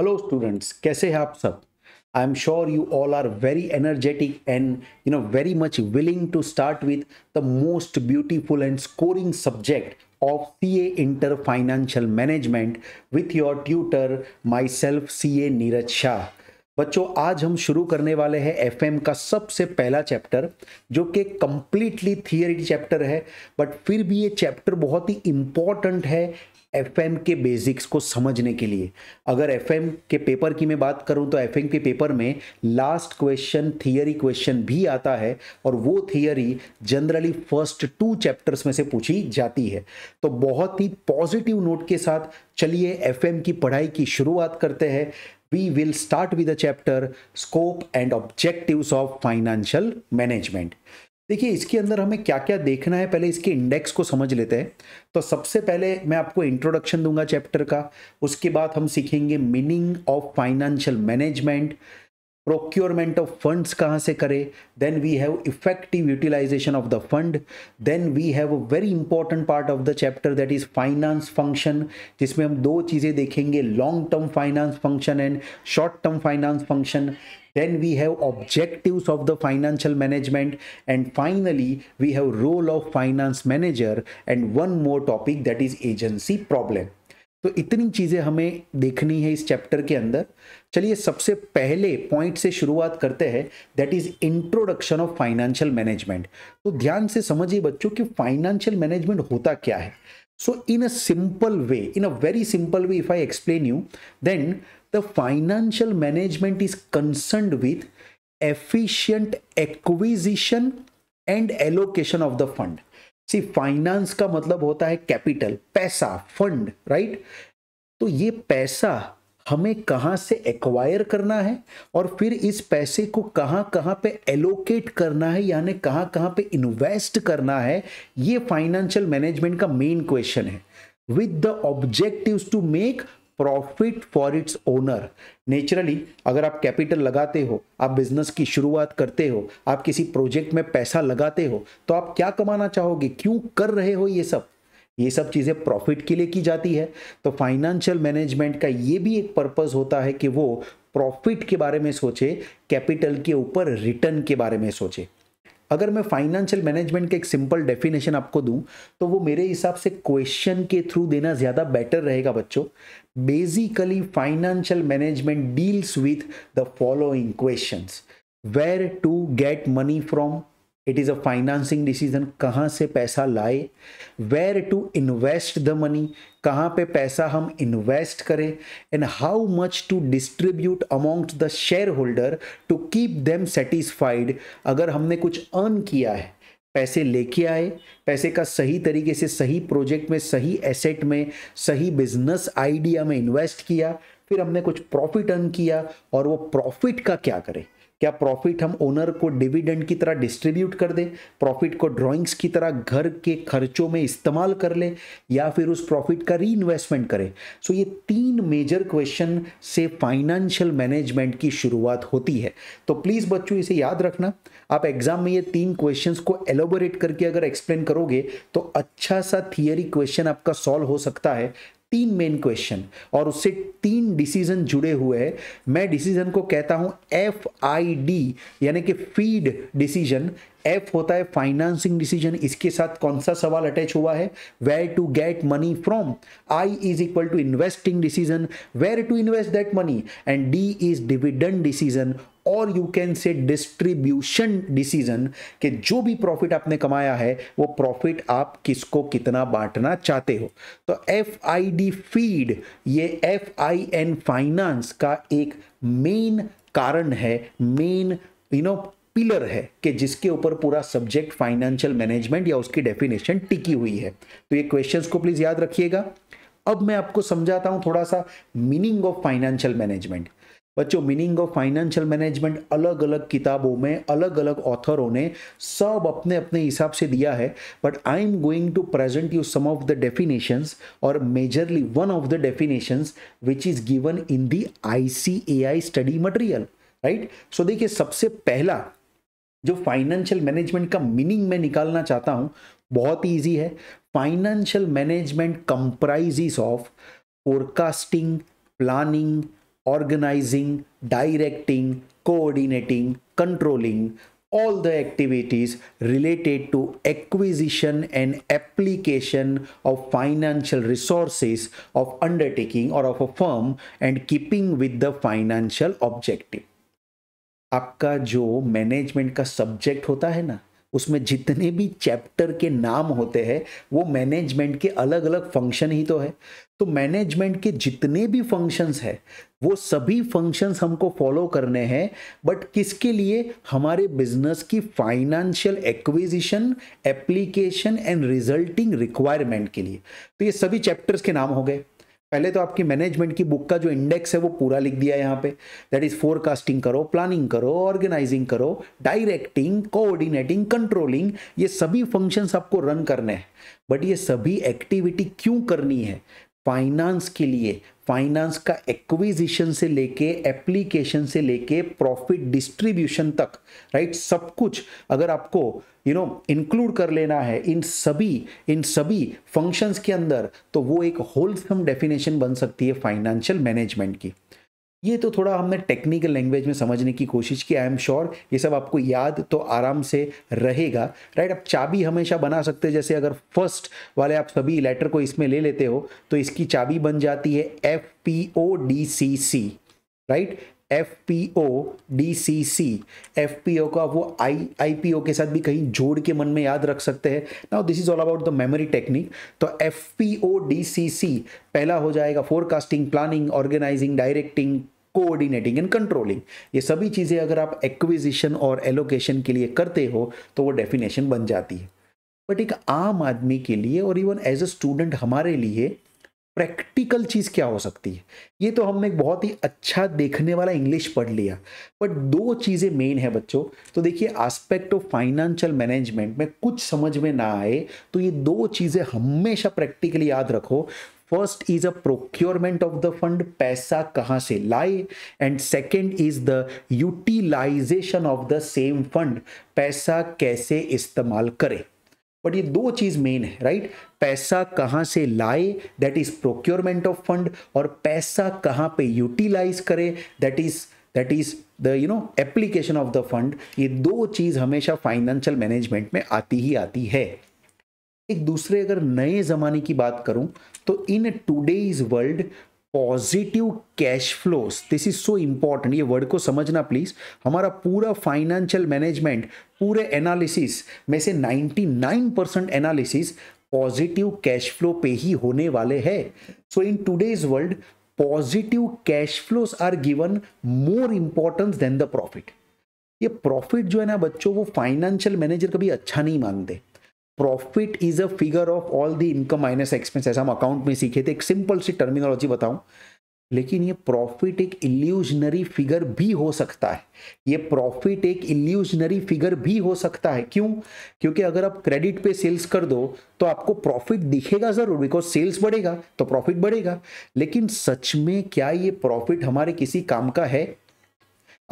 Hello students कैसे हैं आप सब I am sure you all are very energetic and you know very much willing to start with the most beautiful and scoring subject of C A inter financial management with your tutor myself C A Neeraj Shah बच्चों आज हम शुरू करने वाले हैं FM का सबसे पहला चैप्टर जो कि कम्प्लीटली थियरी चैप्टर है बट फिर भी ये चैप्टर बहुत ही इम्पॉर्टेंट है एफ के बेसिक्स को समझने के लिए अगर एफ के पेपर की मैं बात करूं तो एफ के पेपर में लास्ट क्वेश्चन थियरी क्वेश्चन भी आता है और वो theory generally first two chapters में से पूछी जाती है तो बहुत ही पॉजिटिव नोट के साथ चलिए एफ की पढ़ाई की शुरुआत करते हैं we will start with the chapter scope and objective of financial management देखिए इसके अंदर हमें क्या क्या देखना है पहले इसके इंडेक्स को समझ लेते हैं तो सबसे पहले मैं आपको इंट्रोडक्शन दूंगा चैप्टर का उसके बाद हम सीखेंगे meaning of financial management procurement of funds कहाँ से करें then we have effective utilisation of the fund then we have a very important part of the chapter that is finance function जिसमें हम दो चीज़ें देखेंगे long term finance function and short term finance function then we have objectives of the financial management and finally we have role of finance manager and one more topic that is agency problem तो इतनी चीजें हमें देखनी है इस chapter के अंदर चलिए सबसे पहले पॉइंट से शुरुआत करते हैं that is introduction of financial management तो ध्यान से समझिए बच्चों कि फाइनेंशियल मैनेजमेंट होता क्या है so in a simple way in a very simple way if I explain you then the financial management is concern with efficient acquisition and allocation of the fund see finance का मतलब होता है capital पैसा fund right तो ये पैसा हमें कहाँ से एक्वायर करना है और फिर इस पैसे को कहाँ कहाँ पे एलोकेट करना है यानी कहाँ कहाँ पे इन्वेस्ट करना है ये फाइनेंशियल मैनेजमेंट का मेन क्वेश्चन है with the objectives to make profit for its owner naturally अगर आप कैपिटल लगाते हो आप बिजनेस की शुरुआत करते हो आप किसी प्रोजेक्ट में पैसा लगाते हो तो आप क्या कमाना चाहोगे क्यों कर रहे हो ये सब ये सब चीज़ें प्रॉफिट के लिए की जाती है तो फाइनेंशियल मैनेजमेंट का ये भी एक पर्पज़ होता है कि वो प्रॉफिट के बारे में सोचे कैपिटल के ऊपर रिटर्न के बारे में सोचे अगर मैं फाइनेंशियल मैनेजमेंट के एक सिंपल डेफिनेशन आपको दूं तो वो मेरे हिसाब से क्वेश्चन के थ्रू देना ज़्यादा बेटर रहेगा बच्चों basically financial management deals with the following questions where to get money from it is a financing decision कहाँ से पैसा लाए where to invest the money कहाँ पे पैसा हम इन्वेस्ट करें and how much to distribute amount the shareholder to keep them satisfied अगर हमने कुछ अर्न किया है पैसे लेके आए पैसे का सही तरीके से सही प्रोजेक्ट में सही एसेट में सही बिजनेस आइडिया में इन्वेस्ट किया फिर हमने कुछ प्रॉफिट अर्न किया और वो प्रॉफिट का क्या करें क्या प्रॉफिट हम ओनर को डिविडेंड की तरह डिस्ट्रीब्यूट कर दें प्रॉफिट को ड्राइंग्स की तरह घर के खर्चों में इस्तेमाल कर लें या फिर उस प्रॉफिट का री इन्वेस्टमेंट करें सो so, ये तीन मेजर क्वेश्चन से फाइनेंशियल मैनेजमेंट की शुरुआत होती है तो प्लीज़ बच्चों इसे याद रखना आप एग्जाम में ये तीन क्वेश्चंस को एलोबोरेट करके अगर एक्सप्लेन करोगे तो अच्छा सा थियरी क्वेश्चन आपका सॉल्व हो सकता है तीन मेन क्वेश्चन और उससे तीन डिसीजन जुड़े हुए हैं मैं डिसीजन को कहता हूं एफ आई डी यानी कि फीड डिसीजन एफ होता है फाइनेंसिंग डिसीजन इसके साथ कौन सा सवाल अटैच हुआ है where to get money from I is equal to investing decision where to invest that money and D is dividend decision और you can say distribution decision कि जो भी प्रॉफिट आपने कमाया है वो प्रॉफिट आप किसको कितना बांटना चाहते हो तो एफ आई डी फीड ये एफ आई एन फाइनेंस का एक मेन कारण है मेन यू नो पिलर है कि जिसके ऊपर पूरा सब्जेक्ट फाइनेंशियल मैनेजमेंट या उसकी डेफिनेशन टिकी हुई है तो ये क्वेश्चंस को प्लीज याद रखिएगा अब मैं आपको समझाता हूं थोड़ा सा मीनिंग ऑफ फाइनेंशियल मैनेजमेंट बच्चों मीनिंग ऑफ फाइनेंशियल मैनेजमेंट अलग अलग किताबों में अलग अलग ऑथरों ने सब अपने अपने हिसाब से दिया है but I am going to present you some of the definitions और majorly one of the definitions which is given in the I I study material right so देखिए सबसे पहला जो फाइनेंशियल मैनेजमेंट का मीनिंग मैं निकालना चाहता हूँ बहुत ईजी है financial management comprises of forecasting planning organising directing coordinating controlling all the activities related to acquisition and application of financial resources of undertaking और of a firm and keeping with the financial objective आपका जो management का subject होता है ना उसमें जितने भी चैप्टर के नाम होते हैं वो मैनेजमेंट के अलग अलग फंक्शन ही तो है तो मैनेजमेंट के जितने भी फंक्शंस हैं वो सभी फंक्शंस हमको फॉलो करने हैं बट किसके लिए हमारे बिजनेस की financial acquisition application and resulting requirement के लिए तो ये सभी चैप्टर्स के नाम हो गए पहले तो आपकी मैनेजमेंट की बुक का जो इंडेक्स है वो पूरा लिख दिया यहाँ पे दैट इज फोरकास्टिंग करो प्लानिंग करो ऑर्गेनाइजिंग करो डायरेक्टिंग कोऑर्डिनेटिंग कंट्रोलिंग ये सभी फंक्शंस आपको रन करने हैं बट ये सभी एक्टिविटी क्यों करनी है फाइनेंस के लिए फाइनेंस का एक्विजिशन से लेके एप्लीकेशन से लेके प्रॉफिट डिस्ट्रीब्यूशन तक राइट right? सब कुछ अगर आपको यू नो इंक्लूड कर लेना है इन सभी इन सभी फंक्शंस के अंदर तो वो एक होल्सम डेफिनेशन बन सकती है फाइनेंशियल मैनेजमेंट की ये तो थोड़ा हमने टेक्निकल लैंग्वेज में समझने की कोशिश की आई एम श्योर ये सब आपको याद तो आराम से रहेगा राइट आप चाबी हमेशा बना सकते हैं जैसे अगर फर्स्ट वाले आप सभी लेटर को इसमें ले लेते हो तो इसकी चाबी बन जाती है F P O D C C right F P O D C C F P O का वो आई आई पी ओ के साथ भी कहीं जोड़ के मन में याद रख सकते हैं now this is all about the memory technique तो F P O D C C पहला हो जाएगा forecasting planning organising directing coordinating and controlling ये सभी चीज़ें अगर आप एक्विजिशन और एलोकेशन के लिए करते हो तो वो डेफिनेशन बन जाती है बट एक आम आदमी के लिए और इवन एज अ स्टूडेंट हमारे लिए प्रैक्टिकल चीज़ क्या हो सकती है ये तो हमने बहुत ही अच्छा देखने वाला इंग्लिश पढ़ लिया बट दो चीज़ें मेन है बच्चों तो देखिए एस्पेक्ट ऑफ फाइनेंशियल मैनेजमेंट में कुछ समझ में ना आए तो ये दो चीज़ें हमेशा प्रैक्टिकली याद रखो first is a procurement of the fund पैसा कहाँ से लाए and second is the utilisation of the same fund पैसा कैसे इस्तेमाल करें बट ये दो चीज मेन है राइट right? पैसा कहाँ से लाए that is procurement of fund और पैसा कहाँ पे यूटिलाइज करे that is that is the you know application of the fund ये दो चीज हमेशा फाइनेंशियल मैनेजमेंट में आती ही आती है एक दूसरे अगर नए ज़माने की बात करूं तो in today's world positive cash flows this is so important ये वर्ड को समझना प्लीज़ हमारा पूरा फाइनेंशियल मैनेजमेंट पूरे एनालिसिस में से 99 percent analysis positive cash flow पे ही होने वाले है so in today's world positive cash flows are given more importance than the profit ये प्रॉफिट जो है ना बच्चों वो फाइनेंशियल मैनेजर कभी अच्छा नहीं मानते profit is a figure of all the income minus ऐसा हम अकाउंट में सीखे थे एक सिंपल सी टर्मिनोलॉजी बताऊं लेकिन ये प्रॉफिट एक इल्यूजनरी फिगर भी हो सकता है ये प्रॉफिट एक इल्यूजनरी फिगर भी हो सकता है क्यों क्योंकि अगर आप क्रेडिट पे सेल्स कर दो तो आपको प्रॉफिट दिखेगा ज़रूर बिकॉज सेल्स बढ़ेगा तो प्रॉफिट बढ़ेगा लेकिन सच में क्या ये प्रॉफिट हमारे किसी काम का है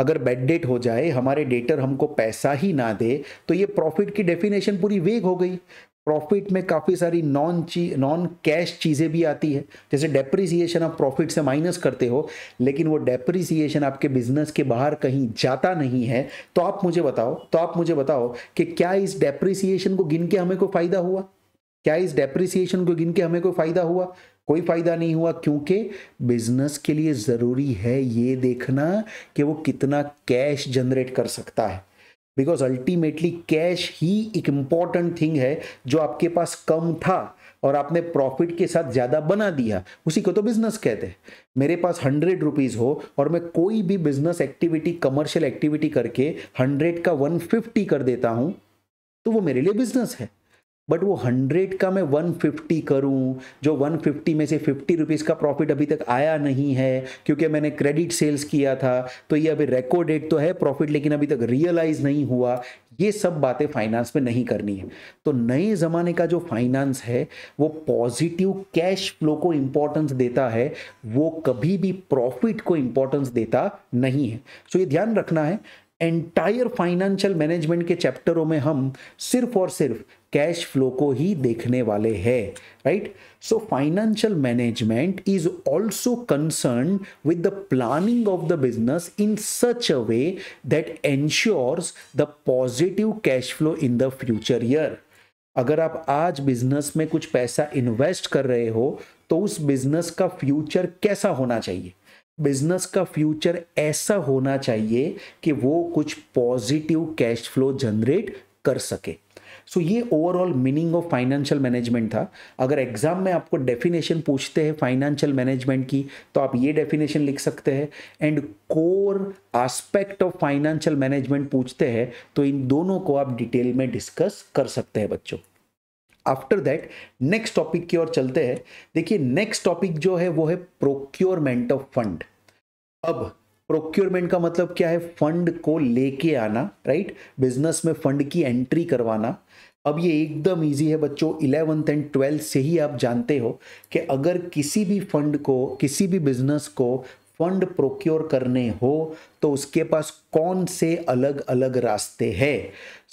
अगर बेड डेट हो जाए हमारे डेटर हमको पैसा ही ना दे तो ये प्रॉफिट की डेफिनेशन पूरी वेग हो गई प्रॉफिट में काफ़ी सारी नॉन चीज नॉन कैश चीज़ें भी आती है जैसे डेप्रिसिएशन आप प्रॉफिट से माइनस करते हो लेकिन वो डेप्रिसिएशन आपके बिजनेस के बाहर कहीं जाता नहीं है तो आप मुझे बताओ तो आप मुझे बताओ कि क्या इस डेप्रिसिएशन को गिन के हमें कोई फ़ायदा हुआ क्या इस डेप्रिसिएशन को गिन के हमें कोई फ़ायदा हुआ कोई फ़ायदा नहीं हुआ क्योंकि बिजनेस के लिए ज़रूरी है ये देखना कि वो कितना कैश जनरेट कर सकता है बिकॉज अल्टीमेटली कैश ही एक इम्पॉर्टेंट थिंग है जो आपके पास कम था और आपने प्रॉफिट के साथ ज़्यादा बना दिया उसी को तो बिजनेस कहते हैं मेरे पास हंड्रेड रुपीज़ हो और मैं कोई भी बिजनेस एक्टिविटी कमर्शियल एक्टिविटी करके हंड्रेड का वन फिफ्टी कर देता हूँ तो वो मेरे लिए बिजनेस है बट वो हंड्रेड का मैं वन फिफ्टी करूँ जो वन फिफ्टी में से फिफ्टी रुपीज़ का प्रॉफिट अभी तक आया नहीं है क्योंकि मैंने क्रेडिट सेल्स किया था तो ये अभी रिकॉर्डेड तो है प्रॉफिट लेकिन अभी तक रियलाइज़ नहीं हुआ ये सब बातें फाइनेंस में नहीं करनी है तो नए ज़माने का जो फाइनेंस है वो पॉजिटिव कैश फ्लो को इम्पोर्टेंस देता है वो कभी भी प्रॉफिट को इम्पोर्टेंस देता नहीं है सो ये ध्यान रखना है एंटायर फाइनेंशियल मैनेजमेंट के चैप्टरों में हम सिर्फ और सिर्फ कैश फ्लो को ही देखने वाले हैं right so financial management is also concern with the planning of the business in such a way that ensures the positive cash flow in the future year अगर आप आज बिजनेस में कुछ पैसा इन्वेस्ट कर रहे हो तो उस बिजनेस का फ्यूचर कैसा होना चाहिए बिजनेस का फ्यूचर ऐसा होना चाहिए कि वो कुछ पॉजिटिव कैश फ्लो जनरेट कर सके सो so, ये overall meaning of financial management था अगर एग्जाम में आपको डेफिनेशन पूछते हैं फाइनेंशियल मैनेजमेंट की तो आप ये डेफिनेशन लिख सकते हैं and core aspect of financial management पूछते हैं तो इन दोनों को आप डिटेल में डिस्कस कर सकते हैं बच्चों आफ्टर दैट नेक्स्ट टॉपिक की ओर चलते हैं देखिए नेक्स्ट टॉपिक जो है वो है प्रोक्योरमेंट ऑफ फंड अब प्रोक्योरमेंट का मतलब क्या है फंड को लेके आना राइट right? बिजनेस में फंड की एंट्री करवाना अब ये एकदम इजी है बच्चों इलेवंथ एंड ट्वेल्थ से ही आप जानते हो कि अगर किसी भी फंड को किसी भी बिजनेस को फंड प्रोक्योर करने हो तो उसके पास कौन से अलग अलग रास्ते हैं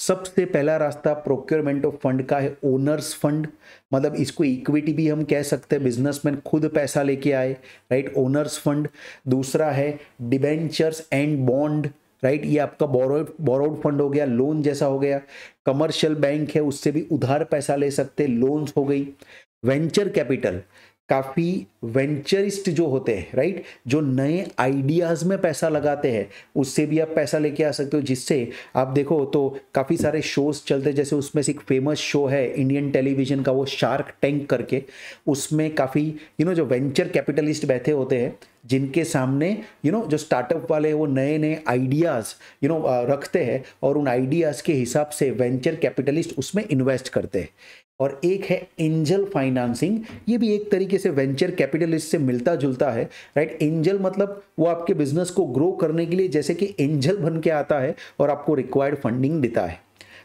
सबसे पहला रास्ता प्रोक्योरमेंट ऑफ फंड का है ओनर्स फंड मतलब इसको इक्विटी भी हम कह सकते हैं बिजनेसमैन खुद पैसा लेके आए राइट ओनर्स फंड दूसरा है डिबेंचर्स एंड बॉन्ड राइट ये आपका बोरो बोरोड फंड हो गया लोन जैसा हो गया कमर्शियल बैंक है उससे भी उधार पैसा ले सकते लोन्स हो गई वेंचर कैपिटल काफ़ी वेंचरिस्ट जो होते हैं राइट जो नए आइडियाज़ में पैसा लगाते हैं उससे भी आप पैसा लेके आ सकते हो जिससे आप देखो तो काफ़ी सारे शोज़ चलते जैसे उसमें से एक फेमस शो है इंडियन टेलीविज़न का वो शार्क टैंक करके उसमें काफ़ी यू नो जो वेंचर कैपिटलिस्ट बैठे होते हैं जिनके सामने यू नो जो स्टार्टअप वाले वो नए नए आइडियाज़ यू नो रखते हैं और उन आइडियाज़ के हिसाब से वेंचर कैपिटलिस्ट उसमें इन्वेस्ट करते हैं और एक है एंजल फाइनेंसिंग ये भी एक तरीके से वेंचर कैपिटलिस्ट से मिलता जुलता है राइट एंजल मतलब वो आपके बिजनेस को ग्रो करने के लिए जैसे कि एंजल बन के आता है और आपको रिक्वायर्ड फंडिंग देता है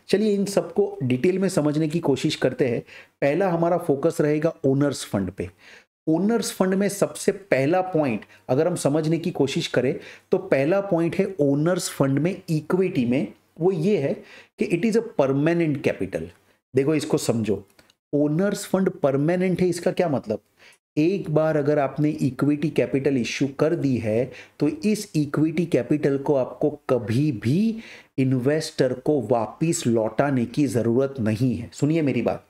चलिए इन सबको डिटेल में समझने की कोशिश करते हैं पहला हमारा फोकस रहेगा ओनर्स फंड पे ओनर्स फंड में सबसे पहला पॉइंट अगर हम समझने की कोशिश करें तो पहला पॉइंट है ओनर्स फंड में इक्विटी में वो ये है कि it is a permanent capital देखो इसको समझो ओनर्स फंड परमानेंट है इसका क्या मतलब एक बार अगर आपने इक्विटी कैपिटल इश्यू कर दी है तो इस इक्विटी कैपिटल को आपको कभी भी इन्वेस्टर को वापस लौटाने की ज़रूरत नहीं है सुनिए मेरी बात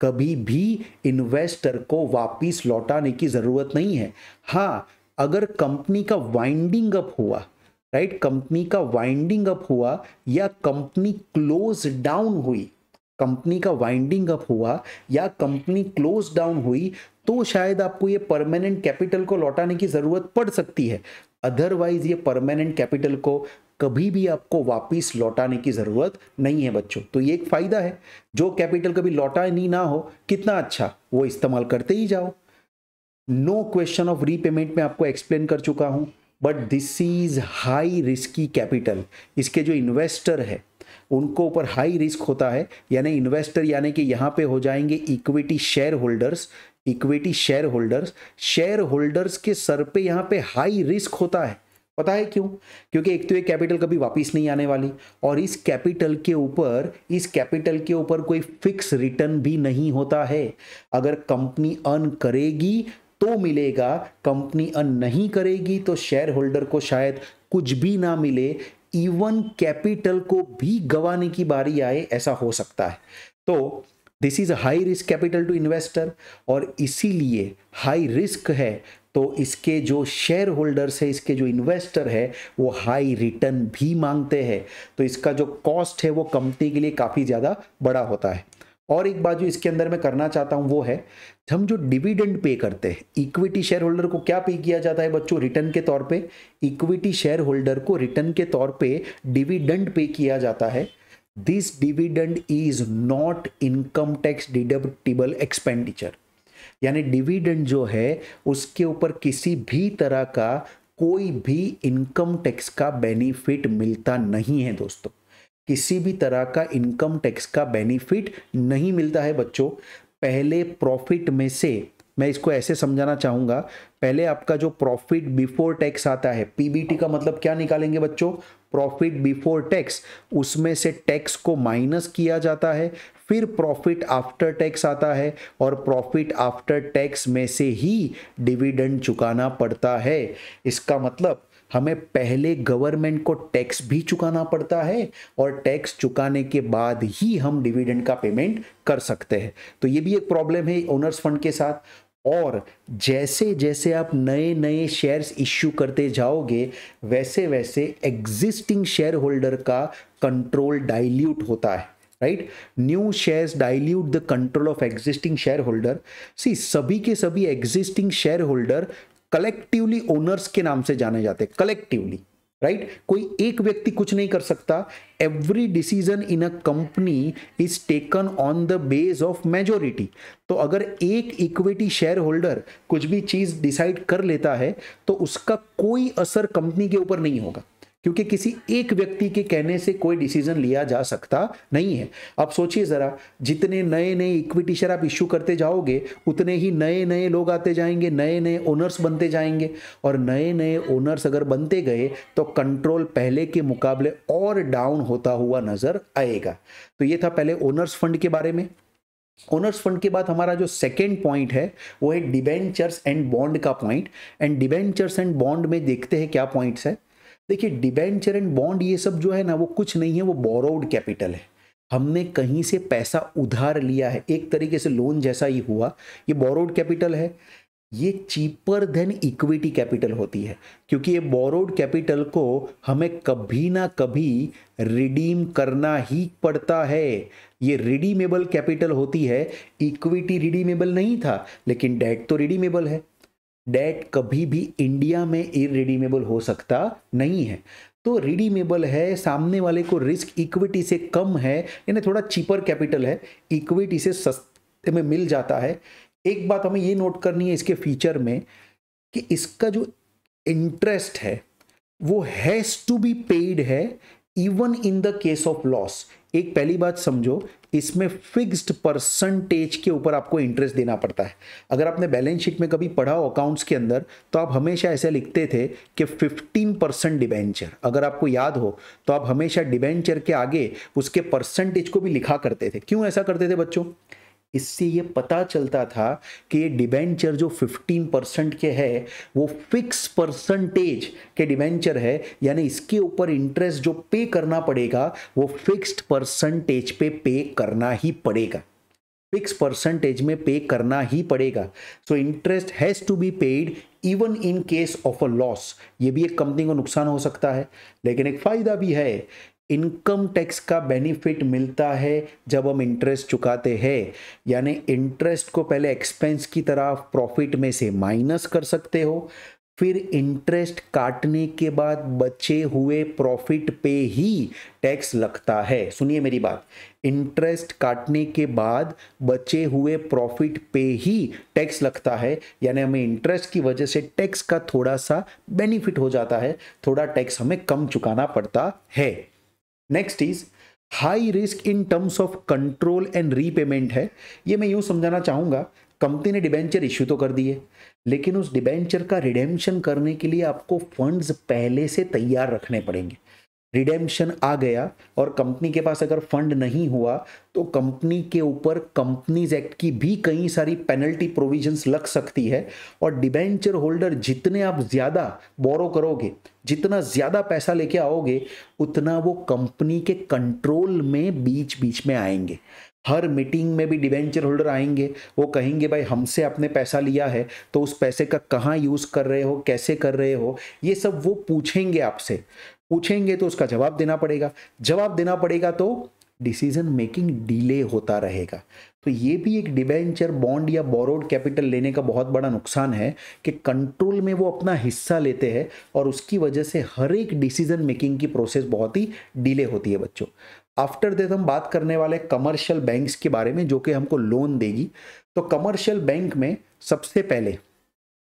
कभी भी इन्वेस्टर को वापस लौटाने की ज़रूरत नहीं है हाँ अगर कंपनी का वाइंडिंग अप हुआ राइट right? कंपनी का वाइंडिंग अप हुआ या कंपनी क्लोज डाउन हुई कंपनी का वाइंडिंग अप हुआ या कंपनी क्लोज डाउन हुई तो शायद आपको ये परमानेंट कैपिटल को लौटाने की ज़रूरत पड़ सकती है अदरवाइज ये परमानेंट कैपिटल को कभी भी आपको वापस लौटाने की ज़रूरत नहीं है बच्चों तो ये एक फ़ायदा है जो कैपिटल कभी लौटा नहीं ना हो कितना अच्छा वो इस्तेमाल करते ही जाओ नो क्वेश्चन ऑफ रीपेमेंट में आपको एक्सप्लेन कर चुका हूँ but this is high risky capital इसके जो इन्वेस्टर है उनको ऊपर हाई रिस्क होता है यानी इन्वेस्टर यानी कि यहाँ पे हो जाएंगे equity share holders equity share holders share holders के सर पे यहाँ पे हाई रिस्क होता है पता है क्यों क्योंकि एक तो ये कैपिटल कभी वापस नहीं आने वाली और इस कैपिटल के ऊपर इस कैपिटल के ऊपर कोई फिक्स रिटर्न भी नहीं होता है अगर कंपनी अर्न करेगी तो मिलेगा कंपनी अर्न नहीं करेगी तो शेयर होल्डर को शायद कुछ भी ना मिले इवन कैपिटल को भी गवाने की बारी आए ऐसा हो सकता है तो this is high risk capital to investor और इसीलिए हाई रिस्क है तो इसके जो शेयर होल्डर्स है इसके जो इन्वेस्टर है वो हाई रिटर्न भी मांगते हैं तो इसका जो कॉस्ट है वो कंपनी के लिए काफ़ी ज़्यादा बड़ा होता है और एक बात जो इसके अंदर मैं करना चाहता हूँ वो है हम जो डिविडेंड पे करते हैं इक्विटी शेयर होल्डर को क्या पे किया जाता है बच्चों रिटर्न के तौर पे इक्विटी शेयर होल्डर को रिटर्न के तौर पे डिविडेंड पे किया जाता है this dividend is not income tax deductible expenditure यानी डिविडेंड जो है उसके ऊपर किसी भी तरह का कोई भी इनकम टैक्स का बेनिफिट मिलता नहीं है दोस्तों किसी भी तरह का इनकम टैक्स का बेनिफिट नहीं मिलता है बच्चों पहले प्रॉफिट में से मैं इसको ऐसे समझाना चाहूँगा पहले आपका जो प्रॉफिट बिफोर टैक्स आता है पीबीटी का मतलब क्या निकालेंगे बच्चों प्रॉफिट बिफोर टैक्स उसमें से टैक्स को माइनस किया जाता है फिर प्रॉफिट आफ्टर टैक्स आता है और प्रॉफिट आफ्टर टैक्स में से ही डिविडेंड चुकाना पड़ता है इसका मतलब हमें पहले गवर्नमेंट को टैक्स भी चुकाना पड़ता है और टैक्स चुकाने के बाद ही हम डिविडेंड का पेमेंट कर सकते हैं तो ये भी एक प्रॉब्लम है ओनर्स फंड के साथ और जैसे जैसे आप नए नए शेयर्स इश्यू करते जाओगे वैसे वैसे एग्जिस्टिंग शेयर होल्डर का कंट्रोल डाइल्यूट होता है right new shares dilute the control of existing share holder सी सभी के सभी existing share holder collectively owners के नाम से जाने जाते हैं कलेक्टिवली राइट right? कोई एक व्यक्ति कुछ नहीं कर सकता every decision in a company is taken on the base of majority तो अगर एक इक्विटी शेयर होल्डर कुछ भी चीज डिसाइड कर लेता है तो उसका कोई असर कंपनी के ऊपर नहीं होगा क्योंकि किसी एक व्यक्ति के कहने से कोई डिसीजन लिया जा सकता नहीं है अब सोचिए ज़रा जितने नए नए इक्विटी शेयर आप इश्यू करते जाओगे उतने ही नए नए लोग आते जाएंगे नए नए ओनर्स बनते जाएंगे और नए नए ओनर्स अगर बनते गए तो कंट्रोल पहले के मुकाबले और डाउन होता हुआ नज़र आएगा तो ये था पहले ओनर्स फंड के बारे में ओनर्स फंड के बाद हमारा जो सेकेंड पॉइंट है वो है डिबेंचर्स एंड बॉन्ड का point and debentures and bond में देखते हैं क्या पॉइंट्स है देखिए डिबेंचर एंड बॉन्ड ये सब जो है ना वो कुछ नहीं है वो बोरोड कैपिटल है हमने कहीं से पैसा उधार लिया है एक तरीके से लोन जैसा ही हुआ ये बोरोड कैपिटल है ये चीपर देन इक्विटी कैपिटल होती है क्योंकि ये बोरोड कैपिटल को हमें कभी ना कभी रिडीम करना ही पड़ता है ये रिडीमेबल कैपिटल होती है इक्विटी रिडीमेबल नहीं था लेकिन डेट तो रिडीमेबल है डेट कभी भी इंडिया में इरेडीमेबल हो सकता नहीं है तो रिडीमेबल है सामने वाले को रिस्क इक्विटी से कम है यानी थोड़ा चीपर कैपिटल है इक्विटी से सस्ते में मिल जाता है एक बात हमें ये नोट करनी है इसके फीचर में कि इसका जो इंटरेस्ट है वो हैज़ टू बी पेड है even in the case of loss एक पहली बात समझो इसमें फिक्स्ड परसेंटेज के ऊपर आपको इंटरेस्ट देना पड़ता है अगर आपने बैलेंस शीट में कभी पढ़ा हो अकाउंट्स के अंदर तो आप हमेशा ऐसे लिखते थे कि 15 परसेंट डिबेंचर अगर आपको याद हो तो आप हमेशा डिबेंचर के आगे उसके परसेंटेज को भी लिखा करते थे क्यों ऐसा करते थे बच्चों इससे ये पता चलता था कि ये डिबेंचर जो 15 परसेंट के है वो फिक्स परसेंटेज के डिबेंचर है यानी इसके ऊपर इंटरेस्ट जो पे करना पड़ेगा वो फिक्स्ड परसेंटेज पे पे करना ही पड़ेगा फिक्स परसेंटेज में पे करना ही पड़ेगा so interest has to be paid even in case of a loss ये भी एक कंपनी को नुकसान हो सकता है लेकिन एक फ़ायदा भी है इनकम टैक्स का बेनिफिट मिलता है जब हम इंटरेस्ट चुकाते हैं यानी इंटरेस्ट को पहले एक्सपेंस की तरह प्रॉफिट में से माइनस कर सकते हो फिर इंटरेस्ट काटने के बाद बचे हुए प्रॉफिट पे ही टैक्स लगता है सुनिए मेरी बात इंटरेस्ट काटने के बाद बचे हुए प्रॉफिट पे ही टैक्स लगता है यानी हमें इंटरेस्ट की वजह से टैक्स का थोड़ा सा बेनिफिट हो जाता है थोड़ा टैक्स हमें कम चुकाना पड़ता है next is high risk in terms of control and repayment है ये मैं यूँ समझाना चाहूँगा कंपनी ने डिबेंचर इश्यू तो कर दिए लेकिन उस डिबेंचर का रिडेम्पशन करने के लिए आपको फंड्स पहले से तैयार रखने पड़ेंगे रिडेम्पशन आ गया और कंपनी के पास अगर फंड नहीं हुआ तो कंपनी के ऊपर कंपनीज एक्ट की भी कई सारी पेनल्टी प्रोविजंस लग सकती है और डिबेंचर होल्डर जितने आप ज़्यादा बोरो करोगे जितना ज़्यादा पैसा लेके आओगे उतना वो कंपनी के कंट्रोल में बीच बीच में आएंगे हर मीटिंग में भी डिबेंचर होल्डर आएंगे वो कहेंगे भाई हमसे आपने पैसा लिया है तो उस पैसे का कहाँ यूज़ कर रहे हो कैसे कर रहे हो ये सब वो पूछेंगे आपसे पूछेंगे तो उसका जवाब देना पड़ेगा जवाब देना पड़ेगा तो डिसीजन मेकिंग डिले होता रहेगा तो ये भी एक डिबेंचर बॉन्ड या बोरोड कैपिटल लेने का बहुत बड़ा नुकसान है कि कंट्रोल में वो अपना हिस्सा लेते हैं और उसकी वजह से हर एक डिसीजन मेकिंग की प्रोसेस बहुत ही डिले होती है बच्चों आफ्टर दैट हम बात करने वाले कमर्शियल बैंक्स के बारे में जो कि हमको लोन देगी तो कमर्शियल बैंक में सबसे पहले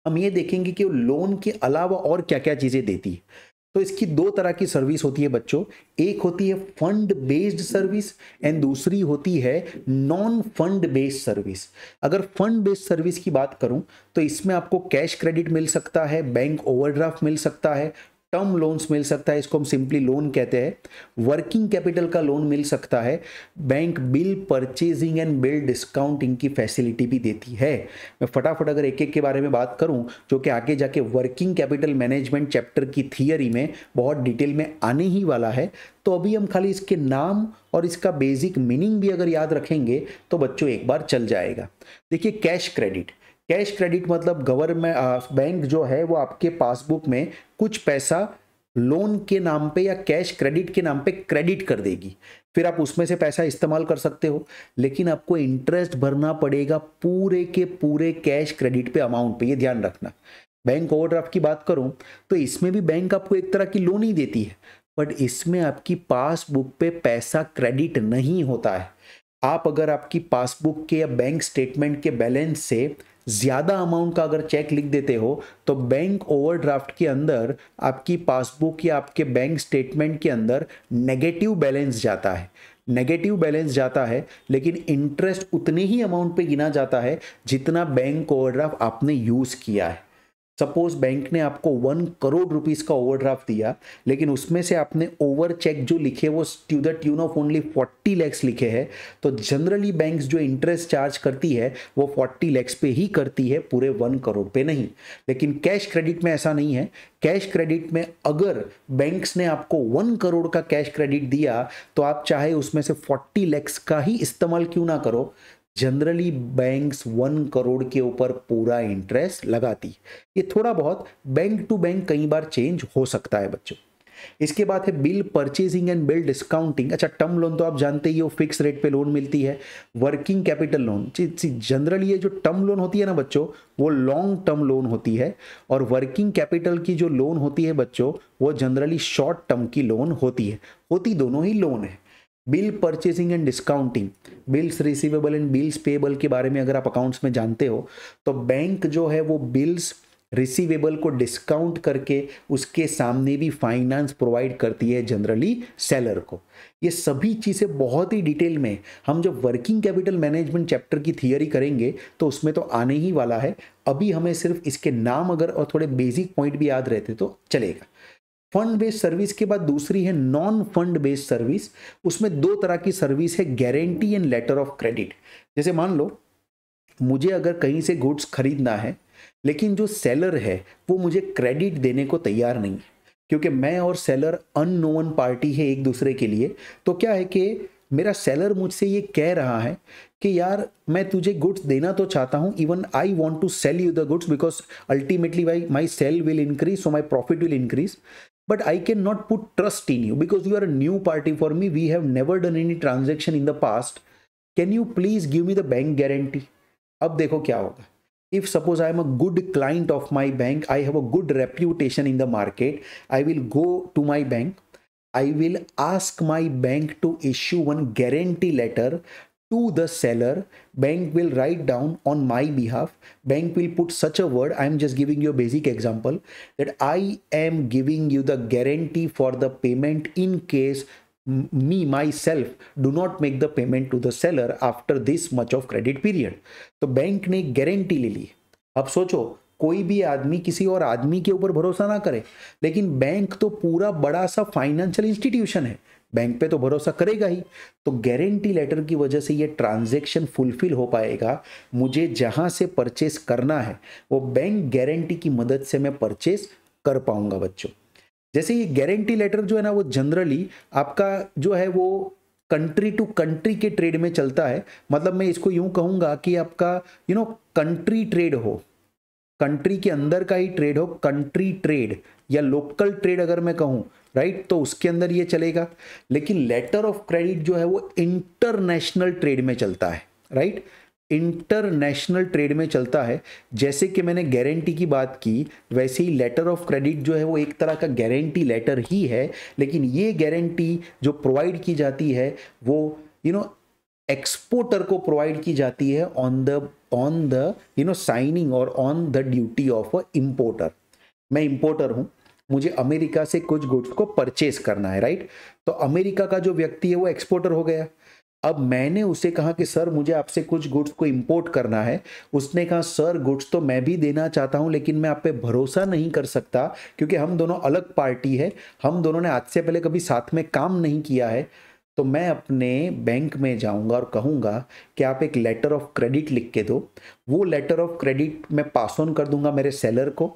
हम ये देखेंगे कि लोन के अलावा और क्या क्या चीज़ें देती है तो इसकी दो तरह की सर्विस होती है बच्चों एक होती है फंड बेस्ड सर्विस एंड दूसरी होती है नॉन फंड बेस्ड सर्विस अगर फंड बेस्ड सर्विस की बात करूं तो इसमें आपको कैश क्रेडिट मिल सकता है बैंक ओवरड्राफ्ट मिल सकता है टर्म लोन्स मिल सकता है इसको हम सिंपली लोन कहते हैं वर्किंग कैपिटल का लोन मिल सकता है bank bill purchasing and bill discounting की फैसिलिटी भी देती है मैं फटाफट अगर एक एक के बारे में बात करूं जो कि आगे जाके वर्किंग कैपिटल मैनेजमेंट चैप्टर की थियरी में बहुत डिटेल में आने ही वाला है तो अभी हम खाली इसके नाम और इसका बेसिक मीनिंग भी अगर याद रखेंगे तो बच्चों एक बार चल जाएगा देखिए कैश क्रेडिट कैश क्रेडिट मतलब गवर्नमेंट बैंक जो है वो आपके पासबुक में कुछ पैसा लोन के नाम पे या कैश क्रेडिट के नाम पे क्रेडिट कर देगी फिर आप उसमें से पैसा इस्तेमाल कर सकते हो लेकिन आपको इंटरेस्ट भरना पड़ेगा पूरे के पूरे कैश क्रेडिट पे अमाउंट पे ये ध्यान रखना बैंक ओवरड्राफ्ट की बात करूं तो इसमें भी बैंक आपको एक तरह की लोन ही देती है बट इसमें आपकी पासबुक पे पैसा क्रेडिट नहीं होता है आप अगर आपकी पासबुक के या बैंक स्टेटमेंट के बैलेंस से ज़्यादा अमाउंट का अगर चेक लिख देते हो तो बैंक ओवरड्राफ्ट के अंदर आपकी पासबुक या आपके बैंक स्टेटमेंट के अंदर नेगेटिव बैलेंस जाता है नेगेटिव बैलेंस जाता है लेकिन इंटरेस्ट उतने ही अमाउंट पे गिना जाता है जितना बैंक ओवरड्राफ्ट आपने यूज़ किया है सपोज बैंक ने आपको वन करोड़ रुपीस का ओवरड्राफ्ट दिया लेकिन उसमें से आपने ओवर चेक जो लिखे वो to the tune of only forty lakhs लिखे हैं तो जनरली बैंक जो इंटरेस्ट चार्ज करती है वो फोर्टी लैक्स पे ही करती है पूरे वन करोड़ पे नहीं लेकिन कैश क्रेडिट में ऐसा नहीं है कैश क्रेडिट में अगर बैंक्स ने आपको वन करोड़ का कैश क्रेडिट दिया तो आप चाहे उसमें से फोर्टी लैक्स का ही इस्तेमाल क्यों ना करो जनरली बैंक्स वन करोड़ के ऊपर पूरा इंटरेस्ट लगाती है ये थोड़ा बहुत बैंक टू बैंक कई बार चेंज हो सकता है बच्चों इसके बाद है bill purchasing and bill discounting अच्छा टर्म लोन तो आप जानते ही हो फिक्स रेट पे लोन मिलती है वर्किंग कैपिटल लोन जनरली ये जो टर्म लोन होती है ना बच्चों वो लॉन्ग टर्म लोन होती है और वर्किंग कैपिटल की जो लोन होती है बच्चों वो जनरली शॉर्ट टर्म की लोन होती है होती दोनों ही लोन है bill purchasing and discounting bills receivable and bills payable के बारे में अगर आप अकाउंट्स में जानते हो तो बैंक जो है वो बिल्स रिसीवेबल को डिस्काउंट करके उसके सामने भी फाइनेंस प्रोवाइड करती है जनरली सेलर को ये सभी चीज़ें बहुत ही डिटेल में हम जब वर्किंग कैपिटल मैनेजमेंट चैप्टर की थियोरी करेंगे तो उसमें तो आने ही वाला है अभी हमें सिर्फ इसके नाम अगर और थोड़े बेसिक पॉइंट भी याद रहते तो चलेगा फंड बेस्ड सर्विस के बाद दूसरी है नॉन फंड बेस्ड सर्विस उसमें दो तरह की सर्विस है guarantee and letter of credit जैसे मान लो मुझे अगर कहीं से गुड्स खरीदना है लेकिन जो सेलर है वो मुझे क्रेडिट देने को तैयार नहीं है क्योंकि मैं और सेलर अननोन पार्टी है एक दूसरे के लिए तो क्या है कि मेरा सेलर मुझसे ये कह रहा है कि यार मैं तुझे गुड्स देना तो चाहता हूँ even I want to sell you the goods because ultimately why my sale will increase so my profit will increase but I cannot put trust in you because you are a new party for me. We have never done any transaction in the past. Can you please give me the bank guarantee? अब देखो क्या होगा if suppose i am a good client of my bank i have a good reputation in the market i will go to my bank i will ask my bank to issue one guarantee letter to the seller bank will write down on my behalf bank will put such a word i am just giving you a basic example that i am giving you the guarantee for the payment in case me myself do not make the payment to the seller after this much of credit period so bank ne guarantee le li ab socho कोई भी आदमी किसी और आदमी के ऊपर भरोसा ना करे लेकिन बैंक तो पूरा बड़ा सा फाइनेंशियल इंस्टीट्यूशन है बैंक पे तो भरोसा करेगा ही तो गारंटी लेटर की वजह से ये ट्रांजैक्शन फुलफिल हो पाएगा मुझे जहाँ से परचेस करना है वो बैंक गारंटी की मदद से मैं परचेस कर पाऊँगा बच्चों जैसे ये गारंटी लेटर जो है ना वो जनरली आपका जो है वो कंट्री टू कंट्री के ट्रेड में चलता है मतलब मैं इसको यूं कहूंगा कि आपका यू नो कंट्री ट्रेड हो कंट्री के अंदर का ही ट्रेड हो कंट्री ट्रेड या लोकल ट्रेड अगर मैं कहूँ राइट तो उसके अंदर ये चलेगा लेकिन लेटर ऑफ क्रेडिट जो है वो इंटरनेशनल ट्रेड में चलता है राइट इंटरनेशनल ट्रेड में चलता है जैसे कि मैंने गारंटी की बात की वैसे ही लेटर ऑफ क्रेडिट जो है वो एक तरह का गारंटी लेटर ही है लेकिन ये गारंटी जो प्रोवाइड की जाती है वो यू नो एक्सपोर्टर को प्रोवाइड की जाती है on the on the you know signing और on the duty of a importer मैं इम्पोर्टर हूँ मुझे अमेरिका से कुछ गुड्स को परचेस करना है राइट तो अमेरिका का जो व्यक्ति है वो एक्सपोर्टर हो गया अब मैंने उसे कहा कि सर मुझे आपसे कुछ गुड्स को इंपोर्ट करना है उसने कहा सर गुड्स तो मैं भी देना चाहता हूं लेकिन मैं आप पे भरोसा नहीं कर सकता क्योंकि हम दोनों अलग पार्टी है हम दोनों ने आज से पहले कभी साथ में काम नहीं किया है तो मैं अपने बैंक में जाऊंगा और कहूंगा कि आप एक लेटर ऑफ क्रेडिट लिख के दो वो लेटर ऑफ क्रेडिट मैं पास ऑन कर दूंगा मेरे सेलर को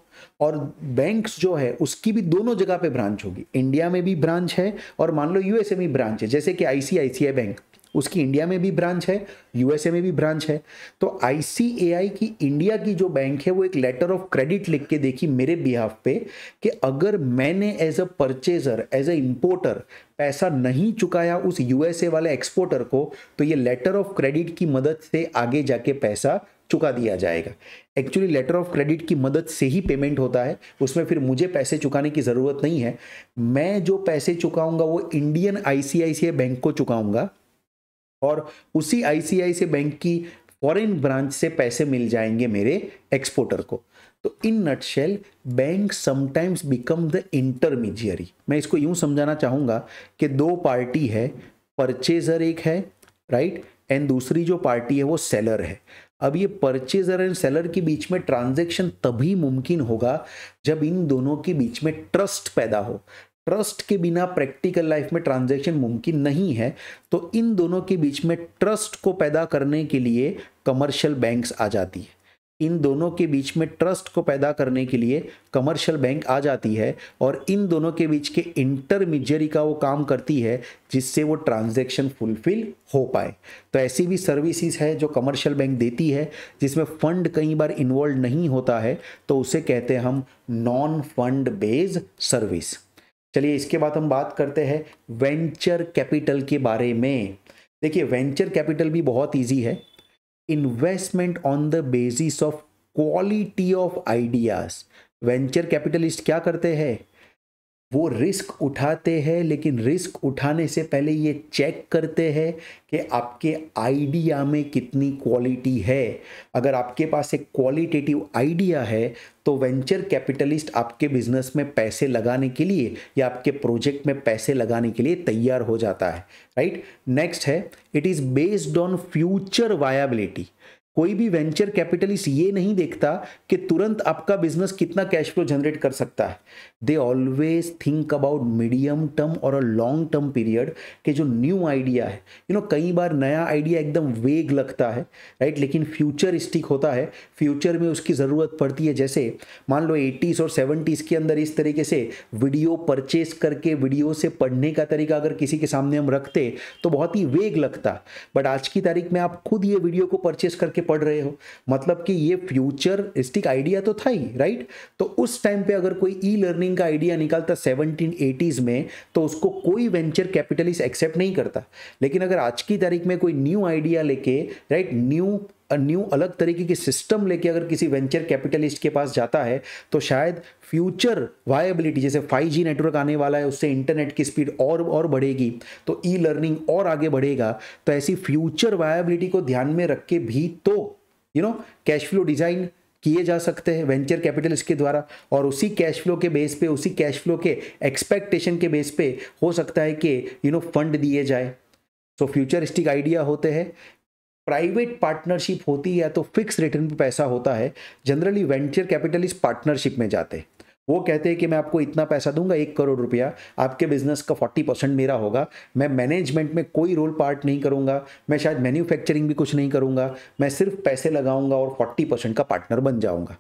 और बैंक्स जो है उसकी भी दोनों जगह पे ब्रांच होगी इंडिया में भी ब्रांच है और मान लो यूएसए में ब्रांच है जैसे कि आईसीआईसीआई बैंक उसकी इंडिया में भी ब्रांच है यूएसए में भी ब्रांच है तो आईसीएआई की इंडिया की जो बैंक है वो एक लेटर ऑफ क्रेडिट लिख के देखी मेरे बिहाफ पे कि अगर मैंने as a purchaser as a importer पैसा नहीं चुकाया उस यूएसए वाले एक्सपोर्टर को तो ये लेटर ऑफ क्रेडिट की मदद से आगे जाके पैसा चुका दिया जाएगा एक्चुअली लेटर ऑफ क्रेडिट की मदद से ही पेमेंट होता है उसमें फिर मुझे पैसे चुकाने की ज़रूरत नहीं है मैं जो पैसे चुकाऊंगा वो इंडियन आईसीआईसीआई बैंक को चुकाऊंगा और उसी आईसीआईसी बैंक की फॉरेन ब्रांच से पैसे मिल जाएंगे मेरे एक्सपोर्टर को तो in nutshell bank sometimes become the intermediary मैं इसको यूं समझाना चाहूँगा कि दो पार्टी है परचेजर एक है राइट एंड दूसरी जो पार्टी है वो सेलर है अब ये परचेजर एंड सेलर के बीच में ट्रांजैक्शन तभी मुमकिन होगा जब इन दोनों के बीच में ट्रस्ट पैदा हो ट्रस्ट के बिना प्रैक्टिकल लाइफ में ट्रांजैक्शन मुमकिन नहीं है तो इन दोनों के बीच में ट्रस्ट को पैदा करने के लिए कमर्शियल बैंक्स आ जाती है इन दोनों के बीच में ट्रस्ट को पैदा करने के लिए कमर्शियल बैंक आ जाती है और इन दोनों के बीच के इंटरमीडियरी का वो काम करती है जिससे वो ट्रांजैक्शन फुलफिल हो पाए तो ऐसी भी सर्विसेज है जो कमर्शियल बैंक देती है जिसमें फंड कई बार इन्वॉल्व नहीं होता है तो उसे कहते हैं हम नॉन फंड बेस्ड सर्विस चलिए इसके बाद हम बात करते हैं वेंचर कैपिटल के बारे में देखिए वेंचर कैपिटल भी बहुत इजी है investment on the basis of quality of ideas venture capitalist क्या करते हैं वो रिस्क उठाते हैं लेकिन रिस्क उठाने से पहले ये चेक करते हैं कि आपके आइडिया में कितनी क्वालिटी है अगर आपके पास एक क्वालिटेटिव आइडिया है तो वेंचर कैपिटलिस्ट आपके बिजनेस में पैसे लगाने के लिए या आपके प्रोजेक्ट में पैसे लगाने के लिए तैयार हो जाता है राइट नेक्स्ट है it is based on future viability कोई भी वेंचर कैपिटलिस्ट ये नहीं देखता कि तुरंत आपका बिजनेस कितना कैश फ्लो जनरेट कर सकता है they always think about medium term और अ लॉन्ग टर्म पीरियड के जो न्यू आइडिया है यू you नो know, कई बार नया आइडिया एकदम वेग लगता है राइट लेकिन फ्यूचरिस्टिक होता है फ्यूचर में उसकी ज़रूरत पड़ती है जैसे मान लो एटीज़ और सेवेंटीज़ के अंदर इस तरीके से वीडियो परचेस करके वीडियो से पढ़ने का तरीका अगर किसी के सामने हम रखते तो बहुत ही वेग लगता बट आज की तारीख में आप खुद ये वीडियो को परचेस करके पढ़ रहे हो मतलब कि ये फ्यूचरिस्टिक आइडिया तो था ही राइट तो उस टाइम पे अगर कोई ई लर्निंग का आइडिया निकालता सेवनटीन एटीज़ में तो उसको कोई वेंचर कैपिटलिस्ट एक्सेप्ट नहीं करता लेकिन अगर आज की तारीख में कोई न्यू आइडिया लेके राइट न्यू न्यू अलग तरीके की सिस्टम लेके अगर किसी वेंचर कैपिटलिस्ट के पास जाता है तो शायद फ्यूचर वायबिलिटी जैसे 5G नेटवर्क आने वाला है उससे इंटरनेट की स्पीड और और बढ़ेगी तो ई लर्निंग और आगे बढ़ेगा तो ऐसी फ्यूचर वायबिलिटी को ध्यान में रख के भी तो you know cash flow design किए जा सकते हैं वेंचर कैपिटलिस्ट के द्वारा और उसी कैश फ्लो के बेस पे उसी कैश फ्लो के एक्सपेक्टेशन के बेस पे हो सकता है कि यू नो फंड दिए जाए सो फ्यूचरिस्टिक आइडिया होते हैं प्राइवेट पार्टनरशिप होती है तो फिक्स रिटर्न पर पैसा होता है जनरली वेंचर कैपिटलिस्ट पार्टनरशिप में जाते हैं वो कहते हैं कि मैं आपको इतना पैसा दूंगा एक करोड़ रुपया आपके बिजनेस का फोर्टी परसेंट मेरा होगा मैं मैनेजमेंट में कोई रोल पार्ट नहीं करूंगा मैं शायद मैन्युफैक्चरिंग भी कुछ नहीं करूंगा मैं सिर्फ पैसे लगाऊंगा और फोर्टी परसेंट का पार्टनर बन जाऊंगा